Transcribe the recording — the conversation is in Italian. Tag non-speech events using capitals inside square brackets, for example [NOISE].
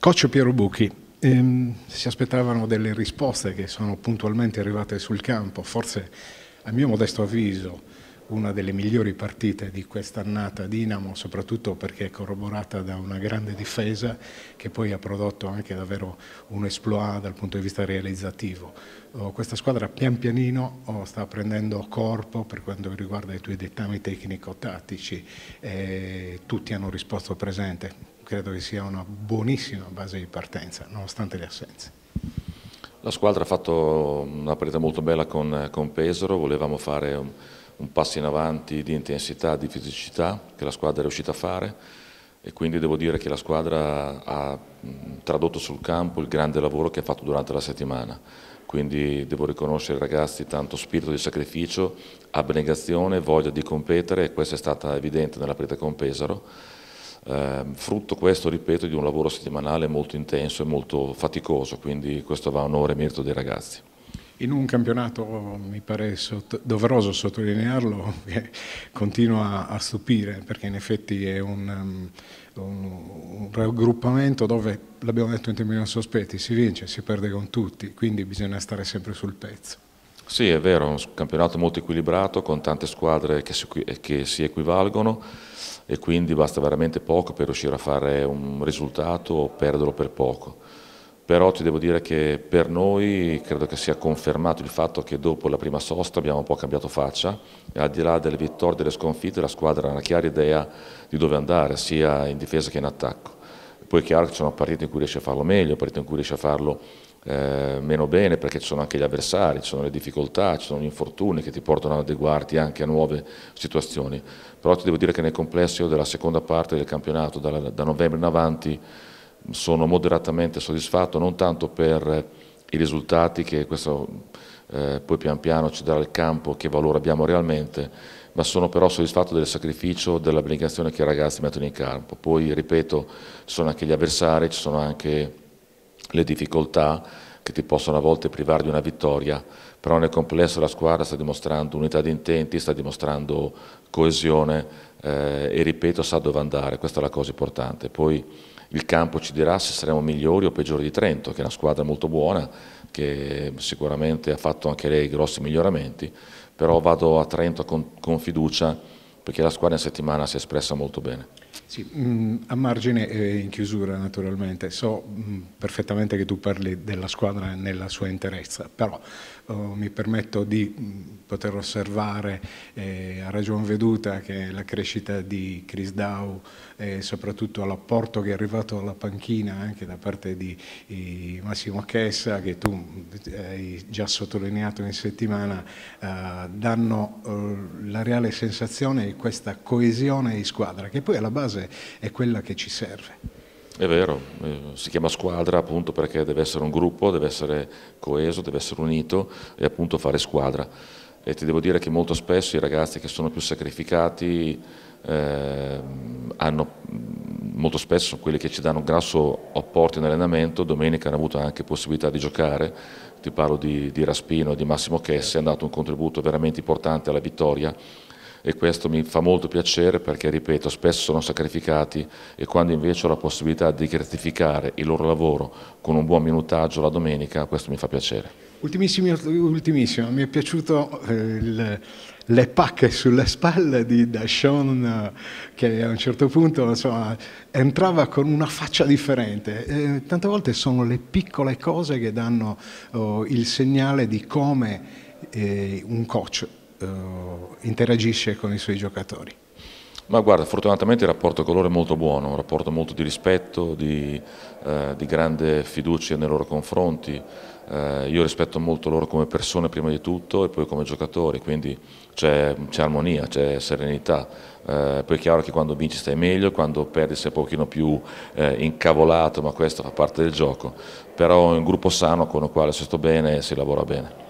Coccio Piero Bucchi, ehm, si aspettavano delle risposte che sono puntualmente arrivate sul campo, forse a mio modesto avviso una delle migliori partite di quest'annata Dinamo, soprattutto perché è corroborata da una grande difesa che poi ha prodotto anche davvero un esploit dal punto di vista realizzativo. Oh, questa squadra pian pianino oh, sta prendendo corpo per quanto riguarda i tuoi dettami tecnico-tattici, eh, tutti hanno risposto presente, credo che sia una buonissima base di partenza, nonostante le assenze. La squadra ha fatto una partita molto bella con, con Pesaro, volevamo fare un, un, passo in avanti di intensità, di fisicità che la squadra è riuscita a fare e quindi devo dire che la squadra ha mm, tradotto sul campo il grande lavoro che ha fatto durante la settimana. Quindi devo riconoscere ai ragazzi tanto spirito di sacrificio, abnegazione, voglia di competere e questo è stato evidente nella partita con Pesaro Ehm, frutto questo, ripeto, di un lavoro settimanale molto intenso e molto faticoso, quindi questo va a onore e merito dei ragazzi. In un campionato, mi pare sott doveroso sottolinearlo, [LAUGHS] che continua a stupire, perché in effetti è un, um, un, un raggruppamento dove, l'abbiamo detto in termini non sospetti, si vince, si perde con tutti, quindi bisogna stare sempre sul pezzo. Sì, è vero, è un campionato molto equilibrato, con tante squadre che si, che si equivalgono e quindi basta veramente poco per riuscire a fare un risultato o perderlo per poco. Però ti devo dire che per noi credo che sia confermato il fatto che dopo la prima sosta abbiamo un po' cambiato faccia e al di là delle vittorie e delle sconfitte la squadra ha una chiara idea di dove andare sia in difesa che in attacco. Poi è chiaro che ci sono partite in cui riesce a farlo meglio, partite in cui riesce a farlo eh, meno bene perché ci sono anche gli avversari, ci sono le difficoltà, ci sono gli infortuni che ti portano ad adeguarti anche a nuove situazioni. Però ti devo dire che nel complesso della seconda parte del campionato, da, da novembre in avanti, sono moderatamente soddisfatto, non tanto per i risultati che questo eh, poi pian piano ci darà il campo, che valore abbiamo realmente, ma sono però soddisfatto del sacrificio, dell'abbligazione che i ragazzi mettono in campo. Poi, ripeto, ci sono anche gli avversari, ci sono anche le difficoltà che ti possono a volte privare di una vittoria, però nel complesso la squadra sta dimostrando unità di intenti, sta dimostrando coesione eh, e ripeto sa dove andare, questa è la cosa importante. Poi il campo ci dirà se saremo migliori o peggiori di Trento, che è una squadra molto buona, che sicuramente ha fatto anche lei grossi miglioramenti, però vado a Trento con, con fiducia perché la squadra in settimana si è espressa molto bene. Sì, mm, a margine e in chiusura naturalmente, so mm, perfettamente che tu parli della squadra nella sua interezza, però oh, mi permetto di mm, poter osservare eh, a ragion veduta che la crescita di Chris Dow e soprattutto l'apporto che è arrivato alla panchina anche da parte di, di Massimo Chessa, che tu hai già sottolineato in settimana, eh, danno eh, la reale sensazione questa coesione di squadra, che poi alla base è quella che ci serve. È vero, eh, si chiama squadra appunto perché deve essere un gruppo, deve essere coeso, deve essere unito e appunto fare squadra. E ti devo dire che molto spesso i ragazzi che sono più sacrificati eh, hanno mm, molto spesso quelli che ci danno un grosso apporto in allenamento, domenica hanno avuto anche possibilità di giocare, ti parlo di, di Raspino e di Massimo Chessi, hanno dato un contributo veramente importante alla vittoria e questo mi fa molto piacere perché, ripeto, spesso sono sacrificati e quando invece ho la possibilità di gratificare il loro lavoro con un buon minutaggio la domenica, questo mi fa piacere. Ultimissimo, ultimissimo. mi è piaciuto eh, il, le pacche sulle spalle di Sean che a un certo punto insomma, entrava con una faccia differente. Eh, tante volte sono le piccole cose che danno oh, il segnale di come eh, un coach eh, interagisce con i suoi giocatori? Ma guarda, fortunatamente il rapporto con loro è molto buono, un rapporto molto di rispetto, di, eh, di grande fiducia nei loro confronti. Eh, io rispetto molto loro come persone prima di tutto e poi come giocatori, quindi c'è, armonia, c'è serenità. Eh, poi è chiaro che quando vinci stai meglio, quando perdi sei un pochino più eh, incavolato, ma questo fa parte del gioco. Però è un gruppo sano con il quale se sto bene si lavora bene.